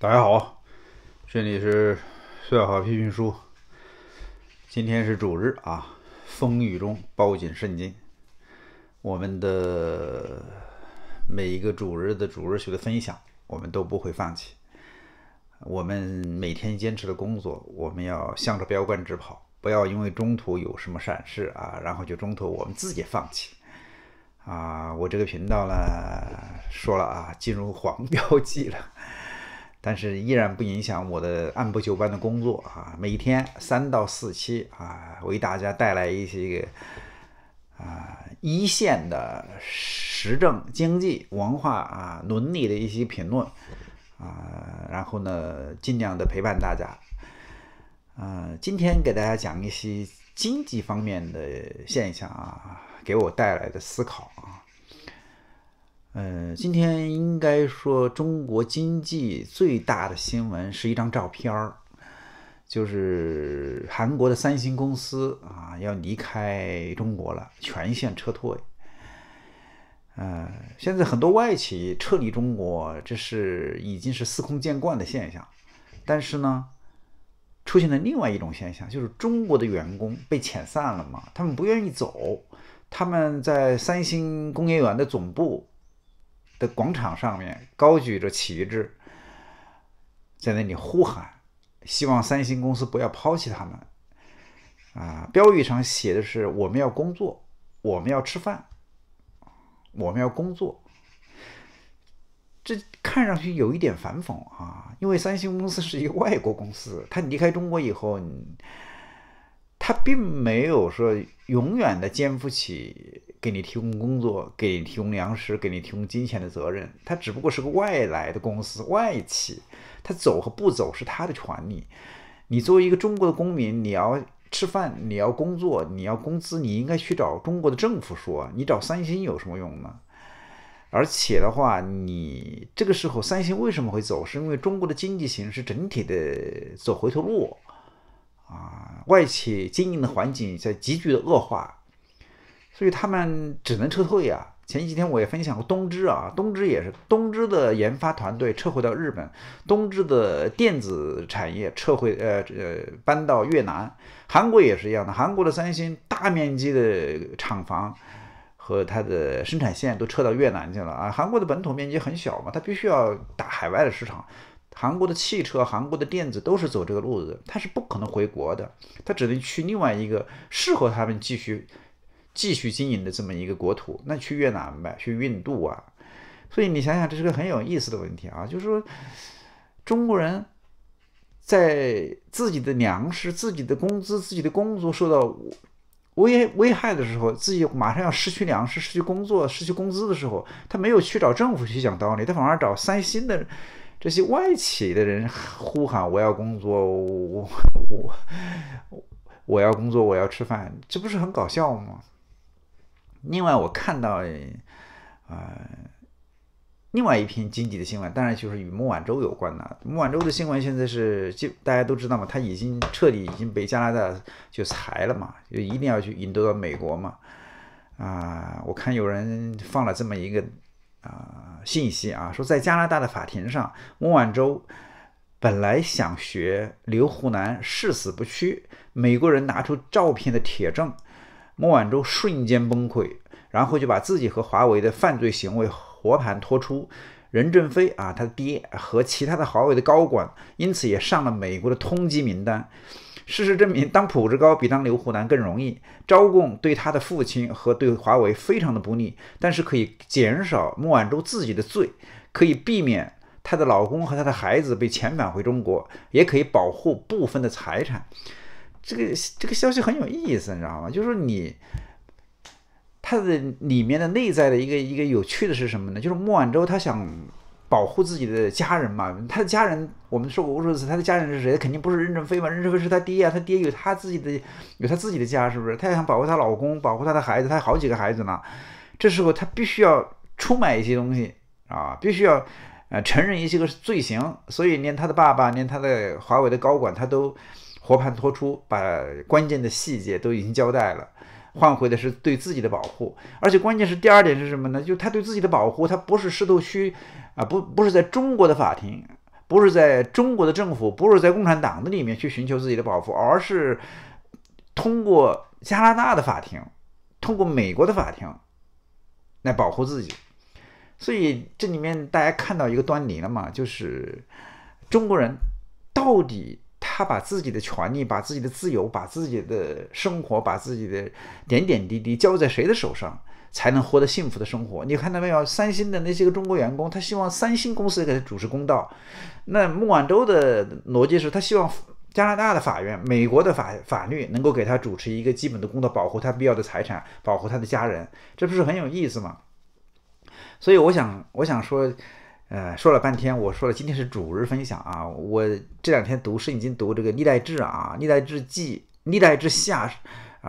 大家好，这里是苏小华批评书。今天是主日啊，风雨中抱紧圣经。我们的每一个主日的主日学的分享，我们都不会放弃。我们每天坚持的工作，我们要向着标杆直跑，不要因为中途有什么闪失啊，然后就中途我们自己放弃。啊，我这个频道呢，说了啊，进入黄标记了。但是依然不影响我的按部就班的工作啊，每天三到四期啊，为大家带来一些啊一线的时政、经济、文化啊伦理的一些评论啊，然后呢，尽量的陪伴大家。啊，今天给大家讲一些经济方面的现象啊，给我带来的思考啊。呃，今天应该说中国经济最大的新闻是一张照片儿，就是韩国的三星公司啊要离开中国了，全线撤退。呃，现在很多外企撤离中国，这是已经是司空见惯的现象。但是呢，出现了另外一种现象，就是中国的员工被遣散了嘛，他们不愿意走，他们在三星工业园的总部。的广场上面高举着旗帜，在那里呼喊，希望三星公司不要抛弃他们。啊，标语上写的是“我们要工作，我们要吃饭，我们要工作”。这看上去有一点反讽啊，因为三星公司是一个外国公司，它离开中国以后。他并没有说永远的肩负起给你提供工作、给你提供粮食、给你提供金钱的责任。他只不过是个外来的公司、外企，他走和不走是他的权利。你作为一个中国的公民，你要吃饭、你要工作、你要工资，你应该去找中国的政府说。你找三星有什么用呢？而且的话，你这个时候三星为什么会走？是因为中国的经济形势整体的走回头路啊。外企经营的环境在急剧的恶化，所以他们只能撤退呀。前几天我也分享过东芝啊，东芝也是，东芝的研发团队撤回到日本，东芝的电子产业撤回，呃，这搬到越南。韩国也是一样的，韩国的三星大面积的厂房和它的生产线都撤到越南去了啊。韩国的本土面积很小嘛，它必须要打海外的市场。韩国的汽车、韩国的电子都是走这个路子，他是不可能回国的，他只能去另外一个适合他们继续继续经营的这么一个国土。那去越南呗，去印度啊。所以你想想，这是个很有意思的问题啊。就是说，中国人在自己的粮食、自己的工资、自己的工作受到危危害的时候，自己马上要失去粮食、失去工作、失去工资的时候，他没有去找政府去讲道理，他反而找三星的。这些外企的人呼喊我要工作，我我我我要工作，我要吃饭，这不是很搞笑吗？另外，我看到呃，另外一篇经济的新闻，当然就是与孟晚舟有关的。孟晚舟的新闻现在是就大家都知道嘛，他已经彻底已经被加拿大就裁了嘛，就一定要去引渡到美国嘛。啊，我看有人放了这么一个。啊，信息啊，说在加拿大的法庭上，孟晚舟本来想学刘胡兰誓死不屈，美国人拿出照片的铁证，孟晚舟瞬间崩溃，然后就把自己和华为的犯罪行为和盘托出，任正非啊，他的爹和其他的华为的高管，因此也上了美国的通缉名单。事实证明，当普职高比当刘胡兰更容易招供，对他的父亲和对华为非常的不利，但是可以减少孟晚舟自己的罪，可以避免她的老公和她的孩子被遣返回中国，也可以保护部分的财产。这个这个消息很有意思，你知道吗？就是你，它的里面的内在的一个一个有趣的是什么呢？就是莫晚舟她想。保护自己的家人嘛，他的家人，我们说过无数次，他的家人是谁？肯定不是任正非嘛，任正非是他爹呀，他爹有他自己的有他自己的家，是不是？他想保护她老公，保护她的孩子，他好几个孩子呢。这时候他必须要出卖一些东西啊，必须要呃承认一些个罪行，所以连他的爸爸，连他的华为的高管，他都活盘托出，把关键的细节都已经交代了，换回的是对自己的保护。而且关键是第二点是什么呢？就他对自己的保护，他不是适度虚。啊不不是在中国的法庭，不是在中国的政府，不是在共产党的里面去寻求自己的保护，而是通过加拿大的法庭，通过美国的法庭来保护自己。所以这里面大家看到一个端倪了嘛，就是中国人到底他把自己的权利、把自己的自由、把自己的生活、把自己的点点滴滴交在谁的手上？才能获得幸福的生活。你看到没有？三星的那些个中国员工，他希望三星公司给他主持公道。那孟晚舟的逻辑是，他希望加拿大的法院、美国的法法律能够给他主持一个基本的公道，保护他必要的财产，保护他的家人。这不是很有意思吗？所以我想，我想说，呃，说了半天，我说了，今天是主日分享啊。我这两天读圣经，读这个《历代志》啊，《历代志记》《历代志下》。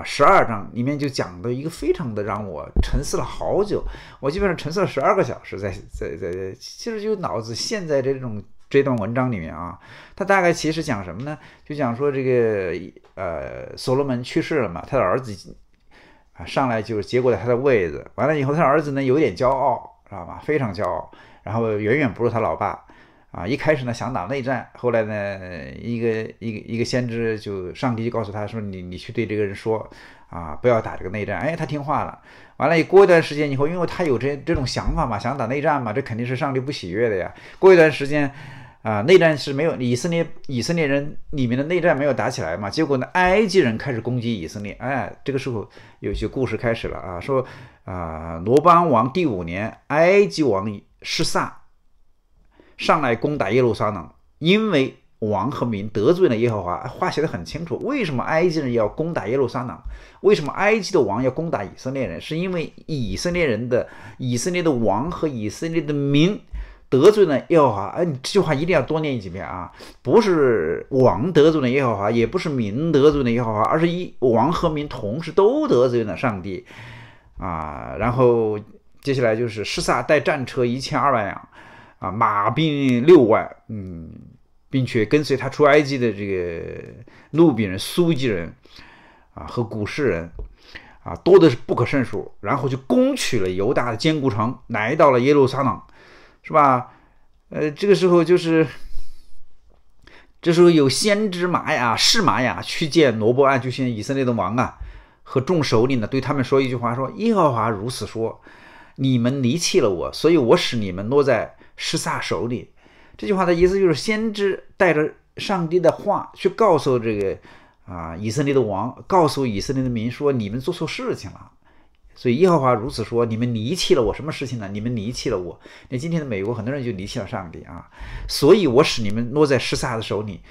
十二章里面就讲到一个非常的让我沉思了好久，我基本上沉思了十二个小时，在在在，其实就脑子陷在这种这段文章里面啊。他大概其实讲什么呢？就讲说这个呃，所罗门去世了嘛，他的儿子啊上来就是接过了他的位子，完了以后，他的儿子呢有点骄傲，知道吗？非常骄傲，然后远远不如他老爸。啊，一开始呢想打内战，后来呢一个一个一个先知就上帝就告诉他说你你去对这个人说啊，不要打这个内战。哎，他听话了。完了，过一段时间以后，因为他有这这种想法嘛，想打内战嘛，这肯定是上帝不喜悦的呀。过一段时间，啊，内战是没有以色列以色列人里面的内战没有打起来嘛？结果呢，埃及人开始攻击以色列。哎，这个时候有些故事开始了啊，说啊，罗邦王第五年，埃及王失萨。上来攻打耶路撒冷，因为王和民得罪了耶和华，话写的很清楚。为什么埃及人要攻打耶路撒冷？为什么埃及的王要攻打以色列人？是因为以色列人的以色列的王和以色列的民得罪了耶和华。哎，这句话一定要多念几遍啊！不是王得罪了耶和华，也不是民得罪了耶和华，而是以王和民同时都得罪了上帝。啊，然后接下来就是施萨带战车一千二百辆。啊，马兵六万，嗯，并且跟随他出埃及的这个路比人、苏吉人，啊和古实人，啊多的是不可胜数。然后就攻取了犹大的坚固城，来到了耶路撒冷，是吧？呃，这个时候就是，这时候有先知玛雅、示玛雅去见罗伯安，就是以色列的王啊，和众首领呢，对他们说一句话：说，耶和华如此说，你们离弃了我，所以我使你们落在。施萨手里，这句话的意思就是先知带着上帝的话去告诉这个啊以色列的王，告诉以色列的民说你们做错事情了，所以耶和华如此说，你们离弃了我，什么事情呢？你们离弃了我。那今天的美国很多人就离弃了上帝啊，所以我使你们落在施萨的手里，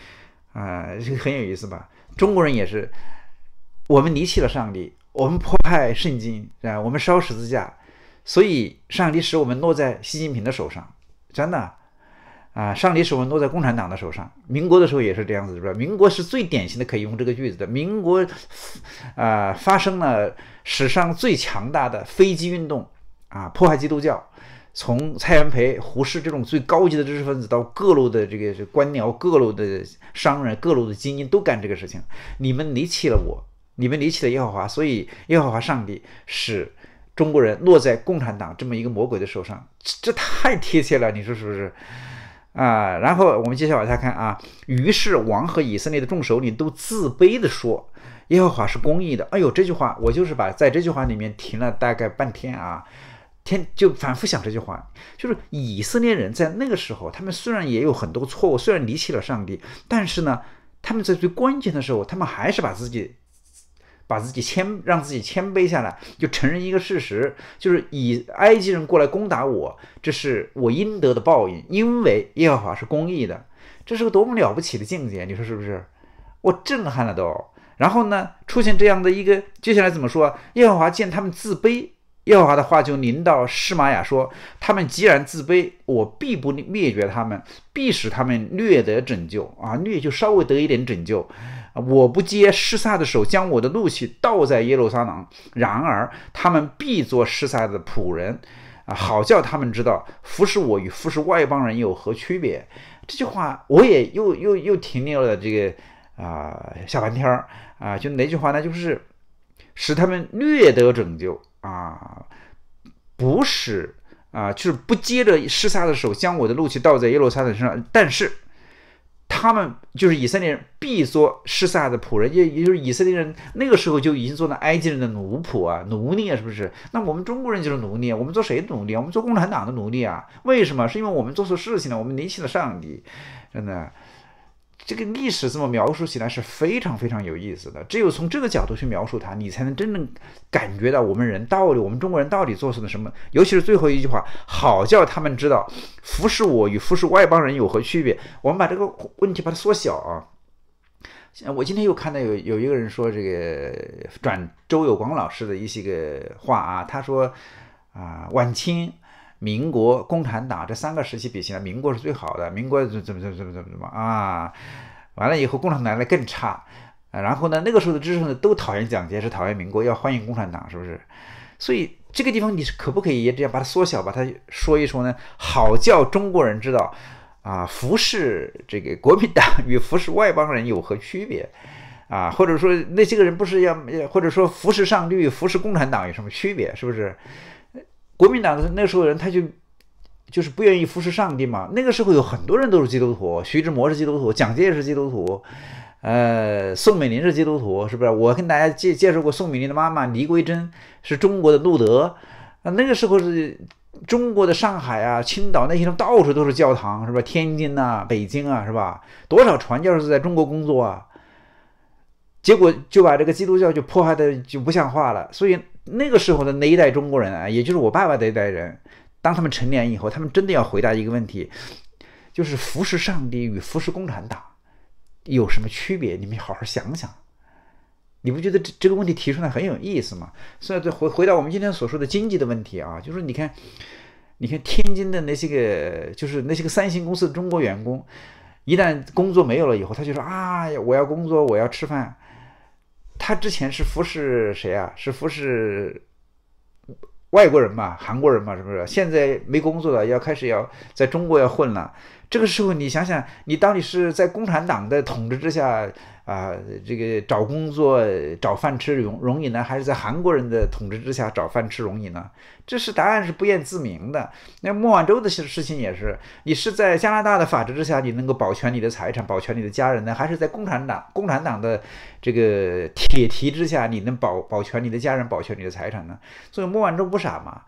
啊，这个很有意思吧？中国人也是，我们离弃了上帝，我们破坏圣经啊，我们烧十字架，所以上帝使我们落在习近平的手上。真的，啊！上帝使我落在共产党的手上。民国的时候也是这样子，是吧？民国是最典型的可以用这个句子的。民国，啊，发生了史上最强大的飞机运动，啊，迫害基督教。从蔡元培、胡适这种最高级的知识分子，到各路的这个官僚、各路的商人、各路的精英，都干这个事情。你们离弃了我，你们离弃了耶和华，所以耶和华上帝使中国人落在共产党这么一个魔鬼的手上。这太贴切了，你说是不是？啊，然后我们接下往下看啊。于是王和以色列的众首领都自卑的说：“耶和华是公义的。”哎呦，这句话我就是把在这句话里面停了大概半天啊，天就反复想这句话。就是以色列人在那个时候，他们虽然也有很多错误，虽然离弃了上帝，但是呢，他们在最关键的时候，他们还是把自己。把自己谦，让自己谦卑下来，就承认一个事实，就是以埃及人过来攻打我，这是我应得的报应，因为耶和华是公义的，这是个多么了不起的境界，你说是不是？我震撼了都。然后呢，出现这样的一个，接下来怎么说？耶和华见他们自卑，耶和华的话就临到施玛雅说，他们既然自卑，我必不灭绝他们，必使他们略得拯救啊，略就稍微得一点拯救。我不接施萨的手，将我的怒气倒在耶路撒冷。然而他们必做施萨的仆人，啊，好叫他们知道服侍我与服侍外邦人有何区别。这句话我也又又又停留了这个啊下半天儿啊，就哪句话呢？就是使他们略得拯救啊，不是啊，就是不接着施萨的手，将我的怒气倒在耶路撒冷身上。但是。他们就是以色列人，必做施撒的仆人，也也就是以色列人那个时候就已经做了埃及人的奴仆啊，奴隶啊，是不是？那我们中国人就是奴隶，我们做谁的奴隶？啊？我们做共产党的奴隶啊？为什么？是因为我们做错事情了，我们离弃了上帝，真的。这个历史这么描述起来是非常非常有意思的，只有从这个角度去描述它，你才能真正感觉到我们人到底，我们中国人到底做出了什么。尤其是最后一句话，好叫他们知道，服侍我与服侍外邦人有何区别。我们把这个问题把它缩小啊。我今天又看到有有一个人说这个转周有光老师的一些个话啊，他说啊，晚清。民国、共产党这三个时期比起来，民国是最好的。民国怎么怎么怎么怎么怎么啊？完了以后，共产党呢更差。然后呢，那个时候的知识分子都讨厌蒋介石，讨厌民国，要欢迎共产党，是不是？所以这个地方，你是可不可以也这样把它缩小，把它说一说呢？好叫中国人知道啊，服侍这个国民党与服侍外邦人有何区别啊？或者说那些个人不是要，或者说服侍上帝，服侍共产党有什么区别，是不是？国民党的那时候人，他就就是不愿意服侍上帝嘛。那个时候有很多人都是基督徒，徐志摩是基督徒，蒋介石是基督徒，呃，宋美龄是基督徒，是不是？我跟大家介介绍过，宋美龄的妈妈倪桂珍是中国的路德。啊，那个时候是中国的上海啊、青岛那些地方到处都是教堂，是吧？天津啊、北京啊，是吧？多少传教士在中国工作，啊？结果就把这个基督教就迫害的就不像话了，所以。那个时候的那一代中国人啊，也就是我爸爸那一代人，当他们成年以后，他们真的要回答一个问题，就是服侍上帝与服侍共产党有什么区别？你们好好想想，你不觉得这这个问题提出来很有意思吗？所以回回到我们今天所说的经济的问题啊，就是你看，你看天津的那些个，就是那些个三星公司的中国员工，一旦工作没有了以后，他就说啊，我要工作，我要吃饭。他之前是服侍谁啊？是服侍外国人嘛？韩国人嘛？是不是？现在没工作了，要开始要在中国要混了。这个时候，你想想，你到底是在共产党的统治之下啊，这个找工作、找饭吃容容易呢，还是在韩国人的统治之下找饭吃容易呢？这是答案是不言自明的。那莫晚舟的事情也是，你是在加拿大的法治之下，你能够保全你的财产、保全你的家人呢，还是在共产党、共产党的这个铁蹄之下，你能保保全你的家人、保全你的财产呢？所以莫晚舟不傻嘛，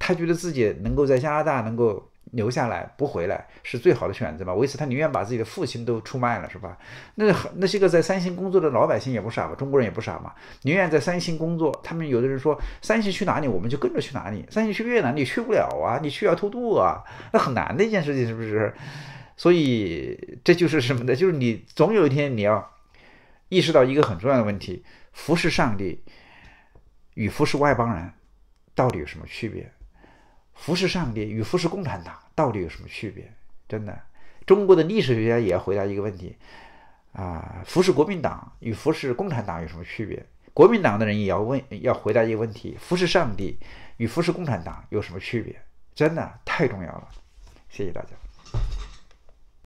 他觉得自己能够在加拿大能够。留下来不回来是最好的选择吧？为此他宁愿把自己的父亲都出卖了，是吧？那那些个在三星工作的老百姓也不傻吧？中国人也不傻嘛，宁愿在三星工作。他们有的人说，三星去哪里我们就跟着去哪里。三星去越南你去不了啊，你去要偷渡啊，那很难的一件事情，是不是？所以这就是什么呢？就是你总有一天你要意识到一个很重要的问题：服侍上帝与服侍外邦人到底有什么区别？服侍上帝与服侍共产党到底有什么区别？真的，中国的历史学家也要回答一个问题：啊，服侍国民党与服侍共产党有什么区别？国民党的人也要问，要回答一个问题：服侍上帝与服侍共产党有什么区别？真的太重要了。谢谢大家。